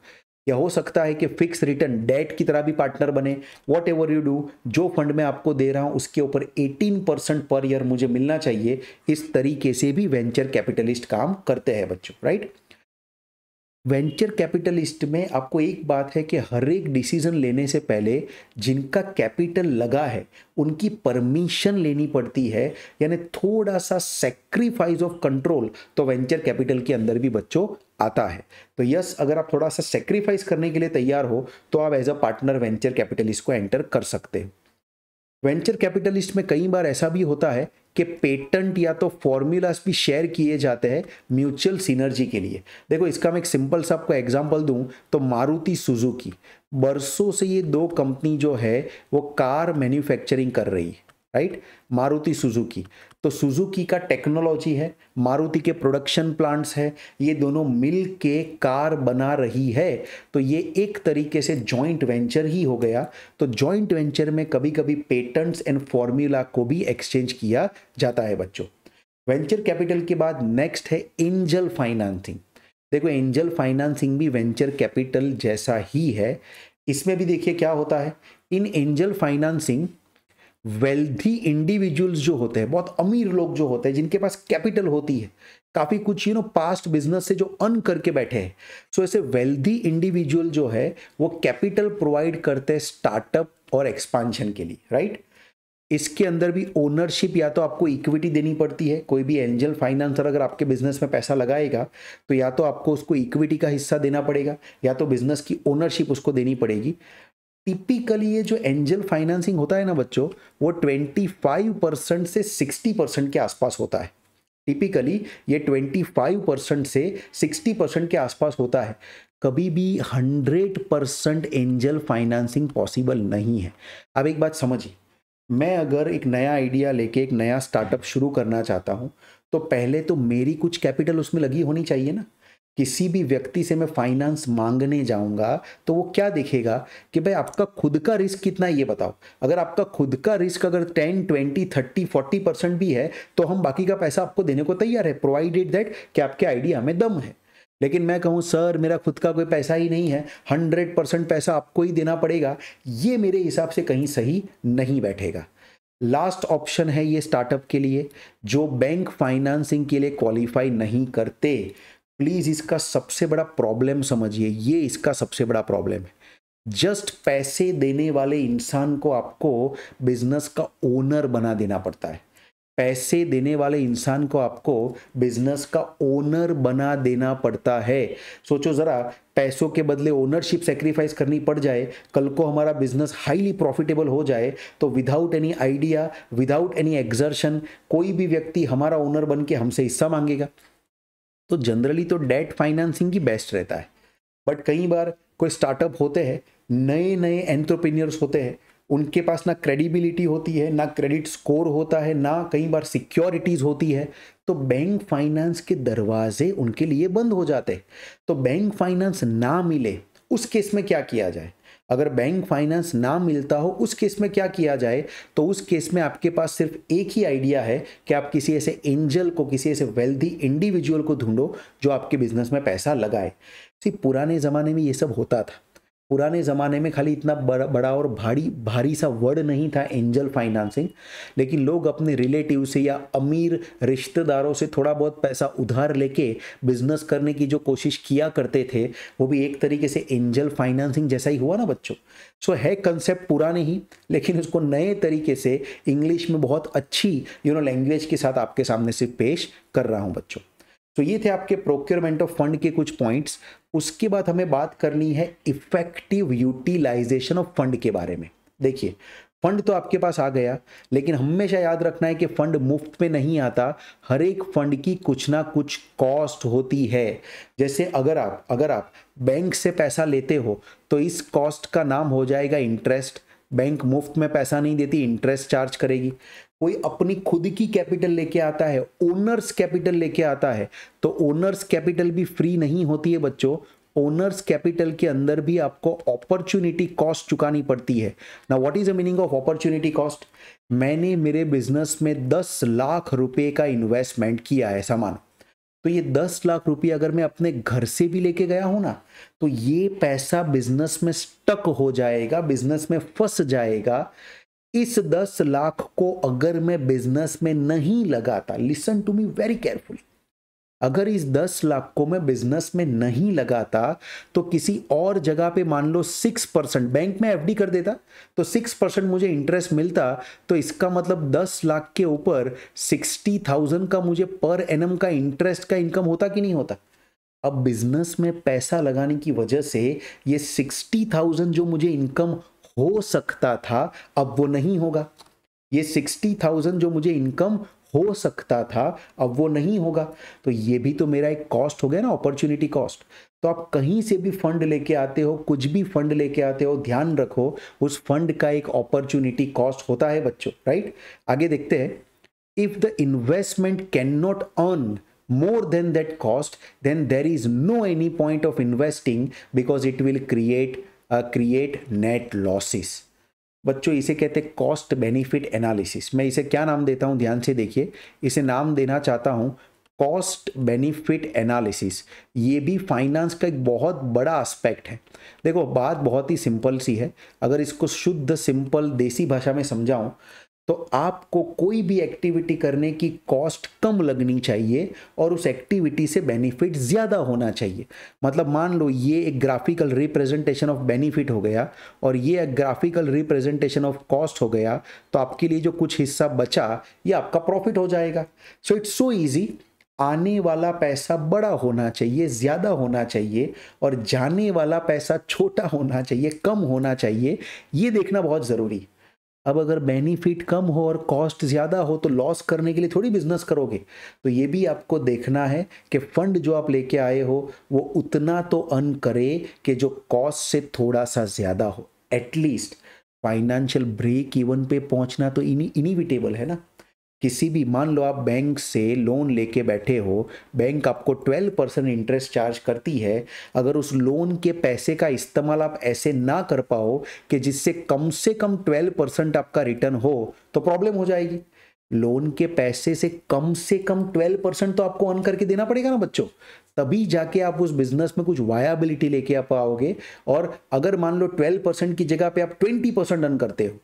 या हो सकता है कि फिक्स रिटर्न डेट की तरह भी पार्टनर बने वॉट एवर यू डू जो फंड मैं आपको दे रहा हूँ उसके ऊपर 18 परसेंट पर ईयर मुझे मिलना चाहिए इस तरीके से भी वेंचर कैपिटलिस्ट काम करते हैं बच्चों राइट वेंचर कैपिटलिस्ट में आपको एक बात है कि हर एक डिसीजन लेने से पहले जिनका कैपिटल लगा है उनकी परमिशन लेनी पड़ती है यानी थोड़ा सा सेक्रीफाइस ऑफ कंट्रोल तो वेंचर कैपिटल के अंदर भी बच्चों आता है तो यस अगर आप थोड़ा सा सेक्रीफाइस करने के लिए तैयार हो तो आप as a partner venture capitalist को एंटर कर सकते हो वेंचर कैपिटलिस्ट में कई बार ऐसा भी होता है के पेटेंट या तो फॉर्मूलाज भी शेयर किए जाते हैं म्यूचुअल सिनर्जी के लिए देखो इसका मैं एक सिंपल सा आपको एग्जांपल दूं तो मारुति सुजुकी बरसों से ये दो कंपनी जो है वो कार मैन्युफैक्चरिंग कर रही है राइट मारुति सुजुकी तो सुजुकी का टेक्नोलॉजी है मारुति के प्रोडक्शन प्लांट्स है ये दोनों मिल के कार बना रही है तो ये एक तरीके से जॉइंट वेंचर ही हो गया तो जॉइंट वेंचर में कभी कभी पेटेंट्स एंड फॉर्मूला को भी एक्सचेंज किया जाता है बच्चों वेंचर कैपिटल के बाद नेक्स्ट है एंजल फाइनेंसिंग देखो एंजल फाइनेंसिंग भी वेंचर कैपिटल जैसा ही है इसमें भी देखिए क्या होता है इन एंजल फाइनेंसिंग वेल्थी इंडिविजुअल्स जो होते हैं बहुत अमीर लोग जो होते हैं जिनके पास कैपिटल होती है काफ़ी कुछ यू नो पास्ट बिजनेस से जो अर्न करके बैठे हैं सो so, ऐसे वेल्दी इंडिविजुअल जो है वो कैपिटल प्रोवाइड करते हैं स्टार्टअप और एक्सपांशन के लिए राइट इसके अंदर भी ओनरशिप या तो आपको इक्विटी देनी पड़ती है कोई भी एंजल फाइनेंसर अगर आपके बिजनेस में पैसा लगाएगा तो या तो आपको उसको इक्विटी का हिस्सा देना पड़ेगा या तो बिजनेस की ओनरशिप उसको देनी पड़ेगी टिपिकली ये जो एंजल फाइनेंसिंग होता है ना बच्चों वो 25 परसेंट से 60 परसेंट के आसपास होता है टिपिकली ये 25 परसेंट से 60 परसेंट के आसपास होता है कभी भी 100 परसेंट एंजल फाइनेंसिंग पॉसिबल नहीं है अब एक बात समझिए मैं अगर एक नया आइडिया लेके एक नया स्टार्टअप शुरू करना चाहता हूँ तो पहले तो मेरी कुछ कैपिटल उसमें लगी होनी चाहिए ना किसी भी व्यक्ति से मैं फाइनेंस मांगने जाऊंगा तो वो क्या देखेगा कि भाई आपका खुद का रिस्क कितना है ये बताओ अगर आपका खुद का रिस्क अगर ten twenty thirty forty percent भी है तो हम बाकी का पैसा आपको देने को तैयार है प्रोवाइडेड दैट कि आपके आइडिया में दम है लेकिन मैं कहूँ सर मेरा खुद का कोई पैसा ही नहीं है हंड्रेड परसेंट पैसा आपको ही देना पड़ेगा ये मेरे हिसाब से कहीं सही नहीं बैठेगा लास्ट ऑप्शन है ये स्टार्टअप के लिए जो बैंक फाइनेंसिंग के लिए क्वालिफाई नहीं करते प्लीज़ इसका सबसे बड़ा प्रॉब्लम समझिए ये इसका सबसे बड़ा प्रॉब्लम है जस्ट पैसे देने वाले इंसान को आपको बिजनेस का ओनर बना देना पड़ता है पैसे देने वाले इंसान को आपको बिजनेस का ओनर बना देना पड़ता है सोचो ज़रा पैसों के बदले ओनरशिप सेक्रीफाइस करनी पड़ जाए कल को हमारा बिजनेस हाईली प्रॉफिटेबल हो जाए तो without any idea without any exertion कोई भी व्यक्ति हमारा ओनर बन के हमसे हिस्सा मांगेगा तो जनरली तो डेट फाइनेंसिंग ही बेस्ट रहता है बट कई बार कोई स्टार्टअप होते हैं नए नए एंट्रप्रेन्योर्स होते हैं उनके पास ना क्रेडिबिलिटी होती है ना क्रेडिट स्कोर होता है ना कई बार सिक्योरिटीज होती है तो बैंक फाइनेंस के दरवाजे उनके लिए बंद हो जाते हैं तो बैंक फाइनेंस ना मिले उस केस में क्या किया जाए अगर बैंक फाइनेंस ना मिलता हो उस केस में क्या किया जाए तो उस केस में आपके पास सिर्फ एक ही आइडिया है कि आप किसी ऐसे एंजल को किसी ऐसे वेल्दी इंडिविजुअल को ढूंढो जो आपके बिजनेस में पैसा लगाए सी पुराने ज़माने में ये सब होता था पुराने ज़माने में खाली इतना बड़ा और भारी भारी सा वर्ड नहीं था एंजल फाइनेंसिंग लेकिन लोग अपने रिलेटिव से या अमीर रिश्तेदारों से थोड़ा बहुत पैसा उधार लेके बिजनेस करने की जो कोशिश किया करते थे वो भी एक तरीके से एंजल फाइनेंसिंग जैसा ही हुआ ना बच्चों सो so, है कंसेप्ट पुराने ही लेकिन उसको नए तरीके से इंग्लिश में बहुत अच्छी यू नो लैंग्वेज के साथ आपके सामने से पेश कर रहा हूँ बच्चों तो ये थे आपके प्रोक्योरमेंट ऑफ फंड के कुछ पॉइंट्स उसके बाद हमें बात करनी है इफेक्टिव यूटिलाइजेशन ऑफ फंड के बारे में देखिए फंड तो आपके पास आ गया लेकिन हमेशा याद रखना है कि फंड मुफ्त में नहीं आता हर एक फंड की कुछ ना कुछ कॉस्ट होती है जैसे अगर आप अगर आप बैंक से पैसा लेते हो तो इस कॉस्ट का नाम हो जाएगा इंटरेस्ट बैंक मुफ्त में पैसा नहीं देती इंटरेस्ट चार्ज करेगी कोई अपनी खुद की कैपिटल लेके आता है ओनर्स कैपिटल लेके आता है तो ओनर्स कैपिटल भी फ्री नहीं होती है बच्चों ओनर्स कैपिटल के अंदर भी आपको अपॉर्चुनिटी कॉस्ट चुकानी पड़ती है ना what is the meaning of opportunity cost मैंने मेरे बिजनेस में दस लाख रुपए का इन्वेस्टमेंट किया है सामान तो ये दस लाख रुपये अगर मैं अपने घर से भी लेके गया हूँ ना तो ये पैसा बिजनेस में स्टक हो जाएगा बिजनेस में फंस जाएगा इस दस लाख को अगर मैं बिजनेस में नहीं लगाता listen to me very careful अगर इस दस लाख को मैं बिजनेस में नहीं लगाता तो किसी और जगह पे मान लो सिक्स परसेंट बैंक में एफडी कर देता तो सिक्स परसेंट मुझे इंटरेस्ट मिलता तो इसका मतलब दस लाख के ऊपर सिक्सटी थाउजेंड का मुझे पर एन का इंटरेस्ट का इनकम होता कि नहीं होता अब बिजनेस में पैसा लगाने की वजह से ये सिक्सटी थाउजेंड जो मुझे इनकम हो सकता था अब वो नहीं होगा ये सिक्सटी थाउजेंड जो मुझे इनकम हो सकता था अब वो नहीं होगा तो ये भी तो मेरा एक कॉस्ट हो गया ना अपॉर्चुनिटी कॉस्ट तो आप कहीं से भी फंड लेके आते हो कुछ भी फंड लेके आते हो ध्यान रखो उस फंड का एक अपॉर्चुनिटी कॉस्ट होता है बच्चों राइट आगे देखते हैं if the investment can not earn more than that cost then there is no any point of investing because it will create create net losses बच्चों इसे कहते हैं कॉस्ट बेनिफिट एनालिसिस मैं इसे क्या नाम देता हूँ ध्यान से देखिए इसे नाम देना चाहता हूँ कॉस्ट बेनिफिट एनालिसिस ये भी फाइनेंस का एक बहुत बड़ा एस्पेक्ट है देखो बात बहुत ही सिंपल सी है अगर इसको शुद्ध सिंपल देसी भाषा में समझाऊँ तो आपको कोई भी एक्टिविटी करने की कॉस्ट कम लगनी चाहिए और उस एक्टिविटी से बेनिफिट ज़्यादा होना चाहिए मतलब मान लो ये एक ग्राफिकल रिप्रेजेंटेशन ऑफ बेनिफिट हो गया और ये एक ग्राफिकल रिप्रेजेंटेशन ऑफ कॉस्ट हो गया तो आपके लिए जो कुछ हिस्सा बचा ये आपका प्रॉफिट हो जाएगा सो इट्स सो ईजी आने वाला पैसा बड़ा होना चाहिए ज़्यादा होना चाहिए और जाने वाला पैसा छोटा होना चाहिए कम होना चाहिए ये देखना बहुत ज़रूरी है अब अगर बेनिफिट कम हो और कॉस्ट ज़्यादा हो तो लॉस करने के लिए थोड़ी बिजनेस करोगे तो ये भी आपको देखना है कि फंड जो आप लेके आए हो वो उतना तो अर्न करे कि जो कॉस्ट से थोड़ा सा ज़्यादा हो एटलीस्ट फाइनेंशियल ब्रेक इवन पे पहुंचना तो इनी इनिविटेबल है ना किसी भी मान लो आप बैंक से लोन लेके बैठे हो बैंक आपको 12 परसेंट इंटरेस्ट चार्ज करती है अगर उस लोन के पैसे का इस्तेमाल आप ऐसे ना कर पाओ कि जिससे कम से कम 12 परसेंट आपका रिटर्न हो तो प्रॉब्लम हो जाएगी लोन के पैसे से कम से कम 12 परसेंट तो आपको अन करके देना पड़ेगा ना बच्चों तभी जाके आप उस बिजनेस में कुछ वायाबिलिटी लेके आप आओगे और अगर मान लो 12 परसेंट की जगह पे आप 20 परसेंट अन करते हो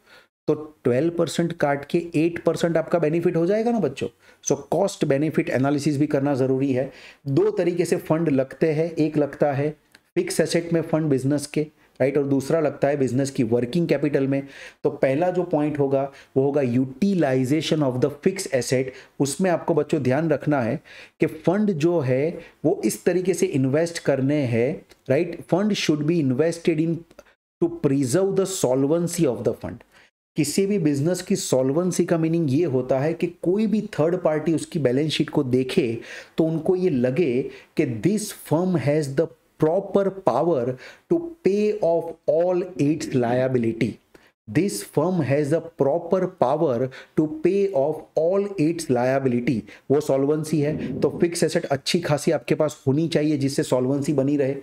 तो 12 परसेंट काट के 8 परसेंट आपका बेनिफिट हो जाएगा ना बच्चों सो कॉस्ट बेनिफिट एनालिसिस भी करना ज़रूरी है दो तरीके से फंड लगते हैं एक लगता है फिक्स एसेट में फंड बिजनेस के राइट और दूसरा लगता है बिजनेस की वर्किंग कैपिटल में तो पहला जो पॉइंट होगा वो होगा utilization of the fix asset उसमें आपको बच्चों ध्यान रखना है कि फंड जो है वो इस तरीके से इन्वेस्ट करने हैं right fund should be invested in to preserve the solvency of the fund किसी भी बिजनेस की सॉल्वेंसी का मीनिंग ये होता है कि कोई भी थर्ड पार्टी उसकी बैलेंस शीट को देखे तो उनको ये लगे कि this firm has the proper power to pay off all its liability this firm has a proper power to pay off all its liability वो solvency है तो fixed asset अच्छी खासी आपके पास होनी चाहिए जिससे solvency बनी रहे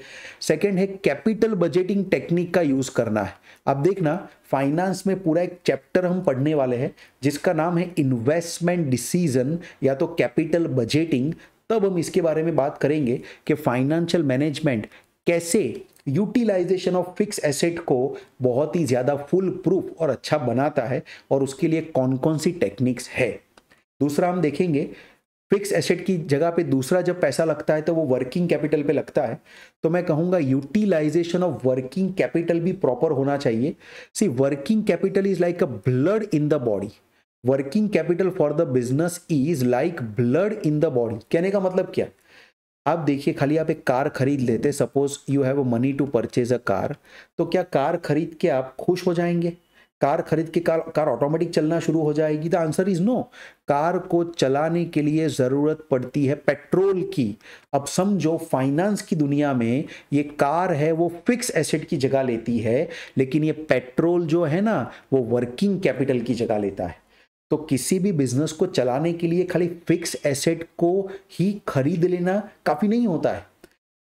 second है capital budgeting technique का use करना है अब देखना फाइनेंस में पूरा एक चैप्टर हम पढ़ने वाले हैं जिसका नाम है इन्वेस्टमेंट डिसीजन या तो कैपिटल बजेटिंग तब हम इसके बारे में बात करेंगे कि फाइनेंशियल मैनेजमेंट कैसे यूटिलाइजेशन ऑफ फिक्स एसेट को बहुत ही ज़्यादा फुल प्रूफ और अच्छा बनाता है और उसके लिए कौन कौन सी टेक्निक्स है दूसरा हम देखेंगे फिक्स एसेट की जगह पे दूसरा जब पैसा लगता है तो वो वर्किंग कैपिटल पे लगता है तो मैं कहूँगा यूटिलाइजेशन ऑफ वर्किंग कैपिटल भी प्रॉपर होना चाहिए see working capital is like a blood in the body working capital for the business is like blood in the body कहने का मतलब क्या है आप देखिए खाली आप एक कार खरीद लेते suppose you have a money to purchase a car तो क्या कार खरीद के आप खुश हो जाएंगे कार खरीद के कार कार ऑटोमेटिक चलना शुरू हो जाएगी the answer is no car को चलाने के लिए ज़रूरत पड़ती है पेट्रोल की अब समझो फाइनेंस की दुनिया में ये कार है वो फिक्स एसेट की जगह लेती है लेकिन ये पेट्रोल जो है ना वो वर्किंग कैपिटल की जगह लेता है तो किसी भी बिजनेस को चलाने के लिए खाली फिक्स एसेट को ही खरीद लेना काफ़ी नहीं होता है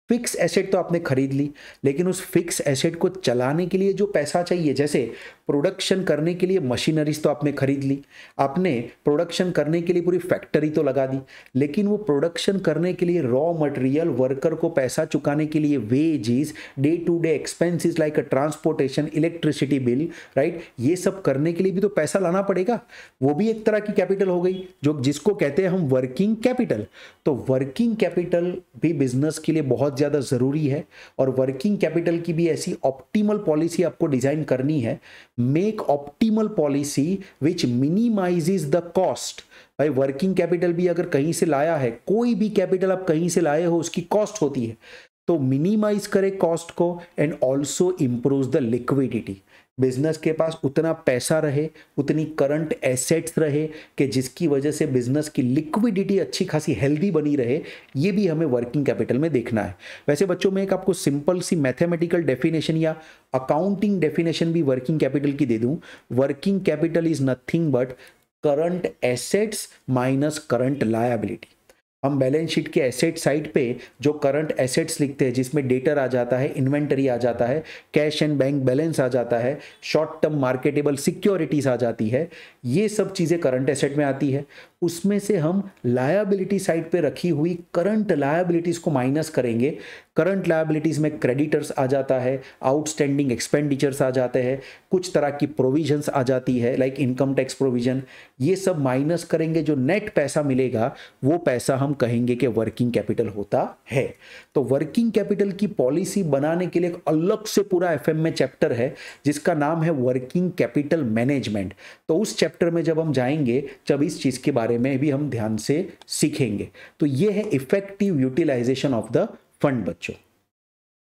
फिक्स एसेट तो आपने खरीद ली लेकिन उस फिक्स एसेट को चलाने के लिए जो पैसा चाहिए जैसे प्रोडक्शन करने के लिए मशीनरीज तो आपने खरीद ली आपने प्रोडक्शन करने के लिए पूरी फैक्ट्री तो लगा दी लेकिन वो प्रोडक्शन करने के लिए रॉ मटेरियल वर्कर को पैसा चुकाने के लिए wages day to day expenses like transportation electricity bill right ये सब करने के लिए भी तो पैसा लाना पड़ेगा वो भी एक तरह की कैपिटल हो गई जो जिसको कहते हैं हम वर्किंग कैपिटल तो वर्किंग कैपिटल भी बिजनेस के लिए बहुत ज़्यादा ज़रूरी है और वर्किंग कैपिटल की भी ऐसी ऑप्टीमल पॉलिसी आपको डिज़ाइन करनी है make optimal policy which minimizes the cost भाई वर्किंग कैपिटल भी अगर कहीं से लाया है कोई भी कैपिटल आप कहीं से लाए हो उसकी कॉस्ट होती है तो मिनिमाइज करे कॉस्ट को and also improve the liquidity business के पास उतना पैसा रहे उतनी करंट एसेट्स रहे कि जिसकी वजह से बिजनेस की लिक्विडिटी अच्छी खासी हेल्दी बनी रहे ये भी हमें वर्किंग कैपिटल में देखना है वैसे बच्चों में एक आपको सिंपल सी मैथमेटिकल डेफिनेशन या अकाउंटिंग डेफिनेशन भी वर्किंग कैपिटल की दे दूँ working capital is nothing but current assets minus current liability हम बैलेंस शीट के एसेट साइड पे जो करंट एसेट्स लिखते हैं जिसमें डेटर आ जाता है इन्वेंटरी आ जाता है कैश एंड बैंक बैलेंस आ जाता है शॉर्ट टर्म मार्केटेबल सिक्योरिटीज आ जाती है ये सब चीज़ें करंट एसेट में आती है उसमें से हम लायबिलिटी साइड पे रखी हुई करंट लायबिलिटीज़ को माइनस करेंगे करंट लायबिलिटीज़ में क्रेडिटर्स आ जाता है आउटस्टैंडिंग एक्सपेंडिचर्स आ जाते हैं कुछ तरह की प्रोविजंस आ जाती है लाइक इनकम टैक्स प्रोविजन ये सब माइनस करेंगे जो नेट पैसा मिलेगा वो पैसा हम कहेंगे कि वर्किंग कैपिटल होता है तो वर्किंग कैपिटल की पॉलिसी बनाने के लिए एक अलग से पूरा एफ में चैप्टर है जिसका नाम है वर्किंग कैपिटल मैनेजमेंट तो उस चैप्टर में जब हम जाएंगे जब इस चीज़ के बारे बारे में भी हम ध्यान से सीखेंगे तो ये है effective utilisation of the fund बच्चों